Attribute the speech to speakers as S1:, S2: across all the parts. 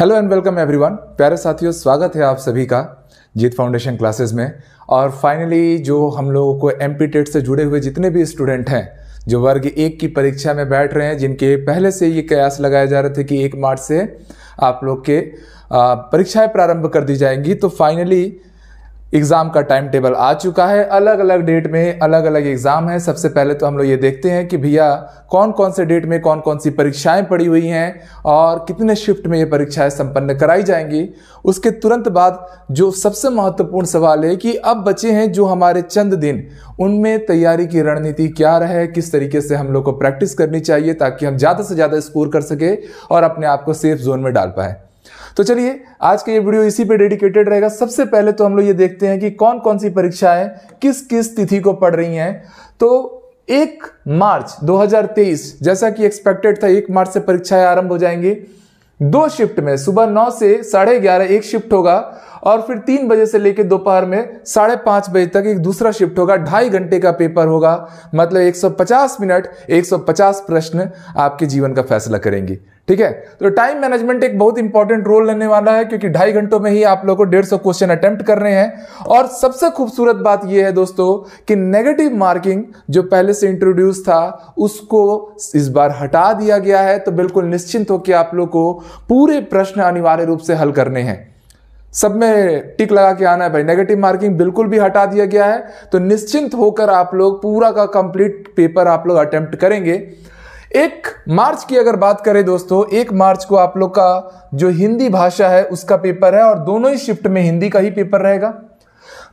S1: hello and welcome everyone प्यारे साथियों स्वागत है आप सभी का जीत फाउंडेशन क्लासेस में और फाइनली जो हम लोगों को एम टेट e से जुड़े हुए जितने भी स्टूडेंट हैं जो वर्ग एक की परीक्षा में बैठ रहे हैं जिनके पहले से ये कयास लगाए जा रहे थे कि एक मार्च से आप लोग के परीक्षाएं प्रारंभ कर दी जाएंगी तो फाइनली एग्ज़ाम का टाइम टेबल आ चुका है अलग अलग डेट में अलग अलग एग्ज़ाम है सबसे पहले तो हम लोग ये देखते हैं कि भैया कौन कौन से डेट में कौन कौन सी परीक्षाएं पड़ी हुई हैं और कितने शिफ्ट में ये परीक्षाएं संपन्न कराई जाएंगी उसके तुरंत बाद जो सबसे महत्वपूर्ण सवाल है कि अब बचे हैं जो हमारे चंद दिन उनमें तैयारी की रणनीति क्या रहे किस तरीके से हम लोग को प्रैक्टिस करनी चाहिए ताकि हम ज़्यादा से ज़्यादा स्कोर कर सके और अपने आप को सेफ जोन में डाल पाएँ तो चलिए आज का ये वीडियो इसी पे डेडिकेटेड रहेगा सबसे पहले तो हम लोग ये देखते हैं कि कौन कौन सी परीक्षाएं किस किस तिथि को पढ़ रही हैं तो एक मार्च 2023 जैसा कि एक्सपेक्टेड था एक मार्च से परीक्षाएं आरंभ हो जाएंगी दो शिफ्ट में सुबह नौ से साढ़े ग्यारह एक शिफ्ट होगा और फिर तीन बजे से लेकर दोपहर में साढ़े पांच बजे तक एक दूसरा शिफ्ट होगा ढाई घंटे का पेपर होगा मतलब 150 मिनट 150 प्रश्न आपके जीवन का फैसला करेंगे ठीक है तो टाइम मैनेजमेंट एक बहुत इंपॉर्टेंट रोल लेने वाला है क्योंकि ढाई घंटों में ही आप लोग को डेढ़ सौ क्वेश्चन अटेम्प्ट कर रहे हैं और सबसे खूबसूरत बात यह है दोस्तों कि नेगेटिव मार्किंग जो पहले से इंट्रोड्यूस था उसको इस बार हटा दिया गया है तो बिल्कुल निश्चिंत होकर आप लोग को पूरे प्रश्न अनिवार्य रूप से हल करने हैं सब में टिक लगा के आना है भाई नेगेटिव मार्किंग बिल्कुल भी हटा दिया गया है तो निश्चिंत होकर आप लोग पूरा का कंप्लीट पेपर आप लोग अटेम्प्ट करेंगे एक मार्च की अगर बात करें दोस्तों एक मार्च को आप लोग का जो हिंदी भाषा है उसका पेपर है और दोनों ही शिफ्ट में हिंदी का ही पेपर रहेगा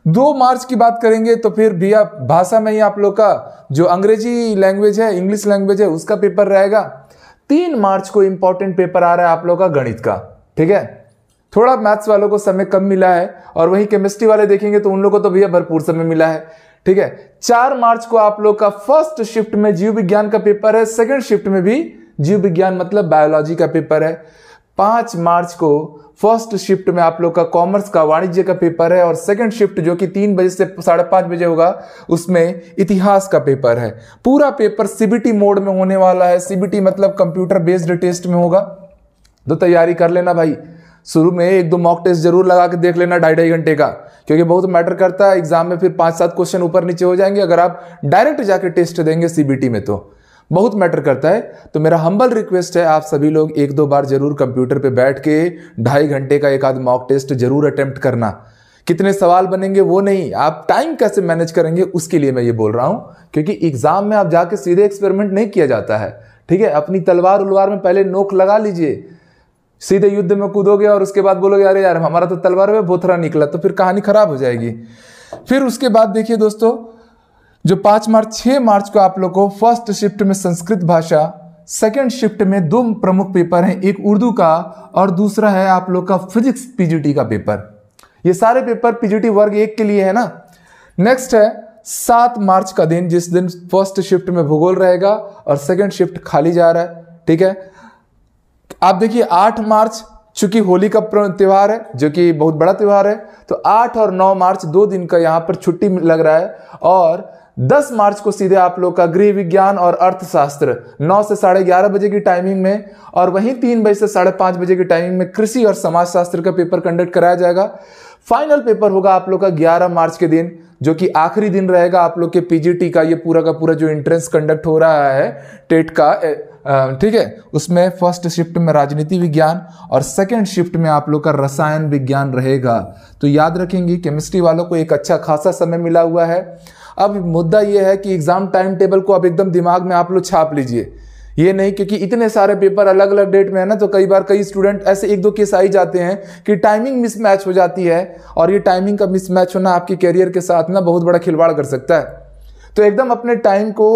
S1: दो मार्च की बात करेंगे तो फिर भैया भाषा में ही आप लोग का जो अंग्रेजी लैंग्वेज है इंग्लिश लैंग्वेज है उसका पेपर रहेगा तीन मार्च को इंपॉर्टेंट पेपर आ रहा है आप लोग का गणित का ठीक है थोड़ा मैथ्स वालों को समय कम मिला है और वहीं केमिस्ट्री वाले देखेंगे तो उन लोगों को तो भैया भरपूर समय मिला है ठीक है चार मार्च को आप लोग का फर्स्ट शिफ्ट में जीव विज्ञान का पेपर है सेकंड शिफ्ट में भी जीव विज्ञान मतलब बायोलॉजी का पेपर है पांच मार्च को फर्स्ट शिफ्ट में आप लोग का कॉमर्स का वाणिज्य का पेपर है और सेकंड शिफ्ट जो कि तीन बजे से साढ़े पांच बजे होगा उसमें इतिहास का पेपर है पूरा पेपर सीबीटी मोड में होने वाला है सीबीटी मतलब कंप्यूटर बेस्ड टेस्ट में होगा तो तैयारी कर लेना भाई शुरू में एक दो मॉक टेस्ट जरूर लगा के देख लेना ढाई ढाई घंटे का क्योंकि बहुत मैटर करता है एग्जाम में फिर पांच सात क्वेश्चन ऊपर नीचे हो जाएंगे अगर आप डायरेक्ट जाके टेस्ट देंगे सीबीटी में तो बहुत मैटर करता है तो मेरा हम्बल रिक्वेस्ट है आप सभी लोग एक दो बार जरूर कंप्यूटर पे बैठ के ढाई घंटे का एक आध मॉक टेस्ट जरूर अटेम्प्ट करना कितने सवाल बनेंगे वो नहीं आप टाइम कैसे मैनेज करेंगे उसके लिए मैं ये बोल रहा हूँ क्योंकि एग्जाम में आप जाके सीधे एक्सपेरिमेंट नहीं किया जाता है ठीक है अपनी तलवार उलवार में पहले नोक लगा लीजिए सीधे युद्ध में कूदोगे और उसके बाद बोलोगे अरे यार हमारा तो तलवार में बोथरा निकला तो फिर कहानी खराब हो जाएगी फिर उसके बाद देखिए दोस्तों जो पांच मार्च छह मार्च को आप लोग को फर्स्ट शिफ्ट में संस्कृत भाषा सेकेंड शिफ्ट में दो प्रमुख पेपर हैं एक उर्दू का और दूसरा है आप लोग का फिजिक्स पीजीटी का पेपर ये सारे पेपर पीजीटी वर्ग एक के लिए है ना नेक्स्ट है सात मार्च का दिन जिस दिन फर्स्ट शिफ्ट में भूगोल रहेगा और सेकेंड शिफ्ट खाली जा रहा है ठीक है आप देखिए आठ मार्च चूंकि होली का त्यौहार है जो कि बहुत बड़ा त्यौहार है तो आठ और नौ मार्च दो दिन का यहाँ पर छुट्टी लग रहा है और 10 मार्च को सीधे आप लोग का गृह विज्ञान और अर्थशास्त्र 9 से साढ़े ग्यारह बजे की टाइमिंग में और वहीं तीन बजे से साढ़े पाँच बजे की टाइमिंग में कृषि और समाजशास्त्र का पेपर कंडक्ट कराया जाएगा फाइनल पेपर होगा आप लोग का ग्यारह मार्च के दिन जो कि आखिरी दिन रहेगा आप लोग के पीजीटी का ये पूरा का पूरा जो एंट्रेंस कंडक्ट हो रहा है टेट का ठीक है उसमें फर्स्ट शिफ्ट में राजनीति विज्ञान और सेकंड शिफ्ट में आप लोग का रसायन विज्ञान रहेगा तो याद रखेंगे केमिस्ट्री वालों को एक अच्छा खासा समय मिला हुआ है अब मुद्दा यह है कि एग्जाम टाइम टेबल को अब एकदम दिमाग में आप लोग छाप लीजिए ये नहीं क्योंकि इतने सारे पेपर अलग अलग डेट में है ना तो कई बार कई स्टूडेंट ऐसे एक दो केस आई जाते हैं कि टाइमिंग मिसमैच हो जाती है और ये टाइमिंग का मिसमैच होना आपके कैरियर के साथ ना बहुत बड़ा खिलवाड़ कर सकता है तो एकदम अपने टाइम को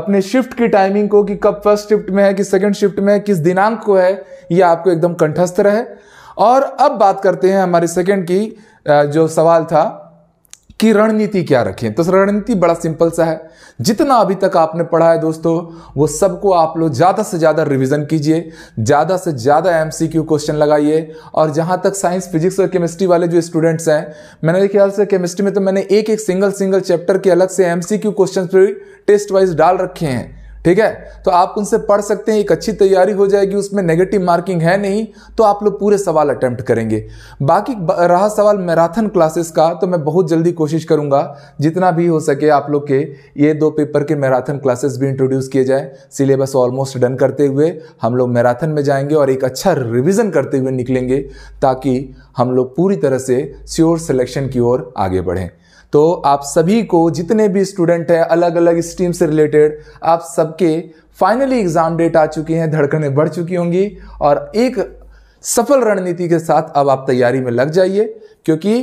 S1: अपने शिफ्ट की टाइमिंग को कि कब फर्स्ट शिफ्ट में है कि सेकेंड शिफ्ट में है किस दिनांक को है ये आपको एकदम कंठस्थ रहे और अब बात करते हैं हमारे सेकेंड की जो सवाल था कि रणनीति क्या रखें तो रणनीति बड़ा सिंपल सा है जितना अभी तक आपने पढ़ा है दोस्तों वो सबको आप लोग ज़्यादा से ज़्यादा रिवीजन कीजिए ज़्यादा से ज़्यादा एमसीक्यू क्वेश्चन लगाइए और जहाँ तक साइंस फिजिक्स और केमिस्ट्री वाले जो स्टूडेंट्स हैं मैंने ख्याल से केमिस्ट्री में तो मैंने एक एक सिंगल सिंगल चैप्टर के अलग से एम क्वेश्चन पर टेस्ट वाइज डाल रखे हैं ठीक है तो आप उनसे पढ़ सकते हैं एक अच्छी तैयारी हो जाएगी उसमें नेगेटिव मार्किंग है नहीं तो आप लोग पूरे सवाल अटेम्प्ट करेंगे बाकी रहा सवाल मैराथन क्लासेस का तो मैं बहुत जल्दी कोशिश करूंगा जितना भी हो सके आप लोग के ये दो पेपर के मैराथन क्लासेस भी इंट्रोड्यूस किए जाए सिलेबस ऑलमोस्ट डन करते हुए हम लोग मैराथन में जाएंगे और एक अच्छा रिविज़न करते हुए निकलेंगे ताकि हम लोग पूरी तरह से श्योर सिलेक्शन की ओर आगे बढ़ें तो आप सभी को जितने भी स्टूडेंट हैं अलग अलग स्ट्रीम से रिलेटेड आप सबके फाइनली एग्ज़ाम डेट आ चुके हैं धड़कने बढ़ चुकी होंगी और एक सफल रणनीति के साथ अब आप तैयारी में लग जाइए क्योंकि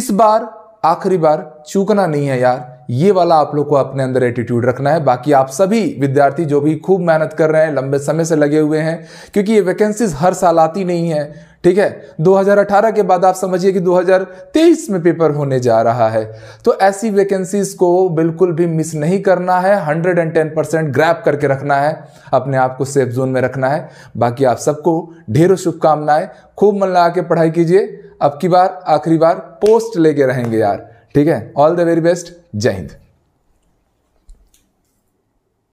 S1: इस बार आखिरी बार चूकना नहीं है यार ये वाला आप लोग को अपने अंदर एटीट्यूड रखना है बाकी आप सभी विद्यार्थी जो भी खूब मेहनत कर रहे हैं लंबे समय से लगे हुए हैं क्योंकि ये वैकेंसीज हर साल आती नहीं है ठीक है 2018 के बाद आप समझिए कि 2023 में पेपर होने जा रहा है तो ऐसी वैकेंसीज को बिल्कुल भी मिस नहीं करना है 110 परसेंट ग्रैप करके रखना है अपने आप को सेफ जोन में रखना है बाकी आप सबको ढेरों शुभकामनाएं खूब मन लगा के पढ़ाई कीजिए अब की बार आखिरी बार पोस्ट लेके रहेंगे यार ठीक है ऑल द वेरी बेस्ट जय हिंद